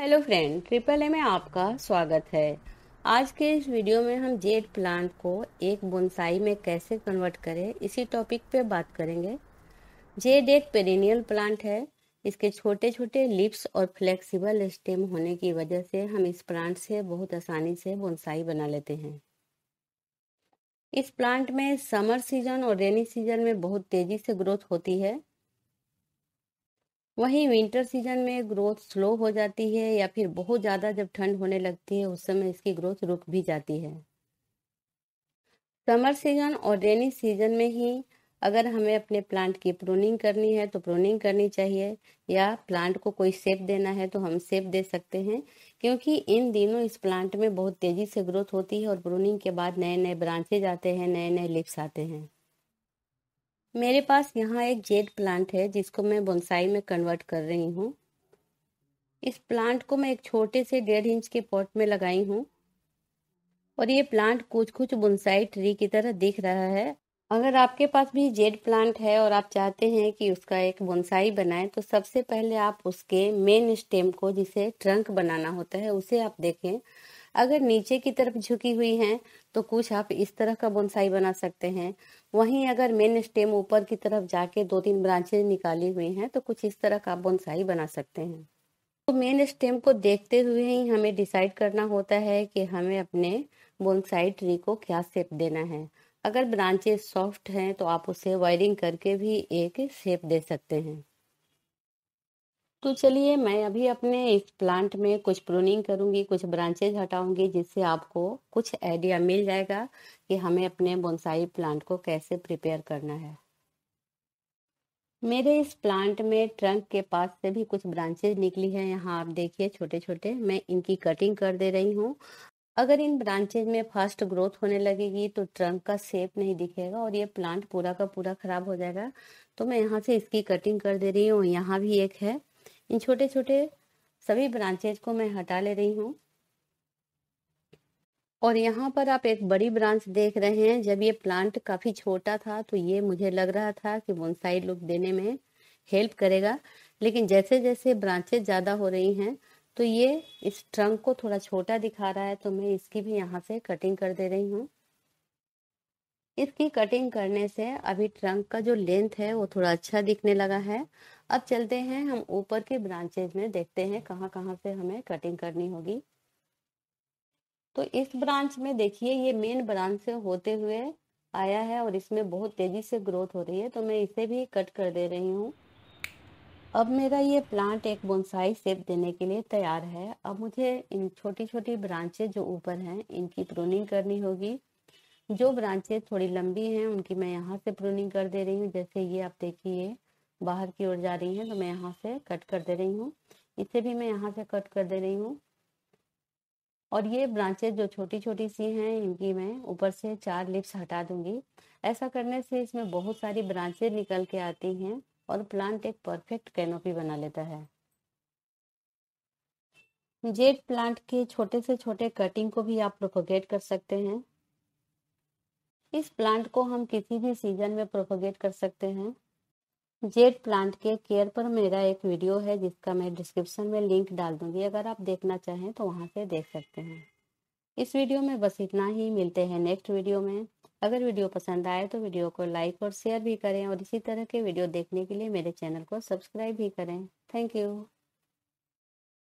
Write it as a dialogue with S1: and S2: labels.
S1: hello friend triple A में आपका स्वागत है आज के इस वीडियो में हम जेड प्लांट को एक बोनसाई में कैसे कन्वर्ट करें इसी टॉपिक पे बात करेंगे जेड एक पेरिनियल प्लांट है इसके छोटे छोटे लिप्स और फ्लेक्सिबल स्टेम होने की वजह से हम इस प्लांट से बहुत आसानी से बोनसाई बना लेते हैं इस प्लांट में समर सीजन और रेनी सीजन में बहुत तेज़ी से ग्रोथ होती है वहीं विंटर सीजन में ग्रोथ स्लो हो जाती है या फिर बहुत ज़्यादा जब ठंड होने लगती है उस समय इसकी ग्रोथ रुक भी जाती है समर सीजन और रेनी सीजन में ही अगर हमें अपने प्लांट की प्रोनिंग करनी है तो प्रोनिंग करनी चाहिए या प्लांट को कोई सेप देना है तो हम सेप दे सकते हैं क्योंकि इन दिनों इस प्लांट में बहुत तेज़ी से ग्रोथ होती है और प्रोनिंग के बाद नए नए ब्रांचेज आते हैं नए नए लिप्स आते हैं मेरे पास यहाँ एक जेड प्लांट है जिसको मैं बोनसाई में कन्वर्ट कर रही हूँ इस प्लांट को मैं एक छोटे से डेढ़ इंच के पॉट में लगाई हूँ और ये प्लांट कुछ कुछ बोनसाई ट्री की तरह दिख रहा है अगर आपके पास भी जेड प्लांट है और आप चाहते हैं कि उसका एक बोनसाई बनाए तो सबसे पहले आप उसके मेन स्टेम को जिसे ट्रंक बनाना होता है उसे आप देखें अगर नीचे की तरफ झुकी हुई हैं तो कुछ आप इस तरह का बोनसाई बना सकते हैं वहीं अगर मेन स्टेम ऊपर की तरफ जाके दो तीन ब्रांचेज निकाली हुई हैं तो कुछ इस तरह का बोनसाई बना सकते हैं तो मेन स्टेम को देखते हुए ही हमें डिसाइड करना होता है कि हमें अपने बोनसाई ट्री को क्या सेप देना है अगर ब्रांचेज सॉफ्ट हैं तो आप उसे वायरिंग करके भी एक शेप दे सकते हैं तो चलिए मैं अभी अपने इस प्लांट में कुछ प्रूनिंग करूंगी कुछ ब्रांचेज हटाऊंगी जिससे आपको कुछ आइडिया मिल जाएगा कि हमें अपने बोनसाई प्लांट को कैसे प्रिपेयर करना है मेरे इस प्लांट में ट्रंक के पास से भी कुछ ब्रांचेज निकली हैं यहाँ आप देखिए छोटे छोटे मैं इनकी कटिंग कर दे रही हूँ अगर इन ब्रांचेज में फास्ट ग्रोथ होने लगेगी तो ट्रंक का सेप नहीं दिखेगा और ये प्लांट पूरा का पूरा खराब हो जाएगा तो मैं यहाँ से इसकी कटिंग कर दे रही हूँ यहाँ भी एक है इन छोटे छोटे सभी ब्रांचेज को मैं हटा ले रही हूँ और यहाँ पर आप एक बड़ी ब्रांच देख रहे हैं जब ये प्लांट काफ़ी छोटा था तो ये मुझे लग रहा था कि बोनसाई लुक देने में हेल्प करेगा लेकिन जैसे जैसे ब्रांचेज ज़्यादा हो रही हैं तो ये इस ट्रंक को थोड़ा छोटा दिखा रहा है तो मैं इसकी भी यहाँ से कटिंग कर दे रही हूँ इसकी कटिंग करने से अभी ट्रंक का जो लेंथ है वो थोड़ा अच्छा दिखने लगा है अब चलते हैं हम ऊपर के ब्रांचेज में देखते हैं कहाँ कहाँ से हमें कटिंग करनी होगी तो इस ब्रांच में देखिए ये मेन ब्रांच से होते हुए आया है और इसमें बहुत तेज़ी से ग्रोथ हो रही है तो मैं इसे भी कट कर दे रही हूँ अब मेरा ये प्लांट एक बोनसाई सेप देने के लिए तैयार है अब मुझे इन छोटी छोटी ब्रांचेज जो ऊपर हैं इनकी प्रोनिंग करनी होगी जो ब्रांचेज थोड़ी लंबी हैं उनकी मैं यहाँ से प्रूनिंग कर दे रही हूँ जैसे ये आप देखिए बाहर की ओर जा रही हैं तो मैं यहाँ से कट कर दे रही हूँ इसे भी मैं यहाँ से कट कर दे रही हूँ और ये ब्रांचेज जो छोटी छोटी सी हैं इनकी मैं ऊपर से चार लिप्स हटा दूंगी ऐसा करने से इसमें बहुत सारी ब्रांचेज निकल के आती हैं और प्लांट एक परफेक्ट कैनोपी बना लेता है जेड प्लांट के छोटे से छोटे कटिंग को भी आप प्रोपोगेट कर सकते हैं इस प्लांट को हम किसी भी सीजन में प्रोपोगेट कर सकते हैं जेड प्लांट के केयर पर मेरा एक वीडियो है जिसका मैं डिस्क्रिप्शन में लिंक डाल दूंगी अगर आप देखना चाहें तो वहां से देख सकते हैं इस वीडियो में बस इतना ही मिलते हैं नेक्स्ट वीडियो में अगर वीडियो पसंद आए तो वीडियो को लाइक और शेयर भी करें और इसी तरह के वीडियो देखने के लिए मेरे चैनल को सब्सक्राइब भी करें थैंक यू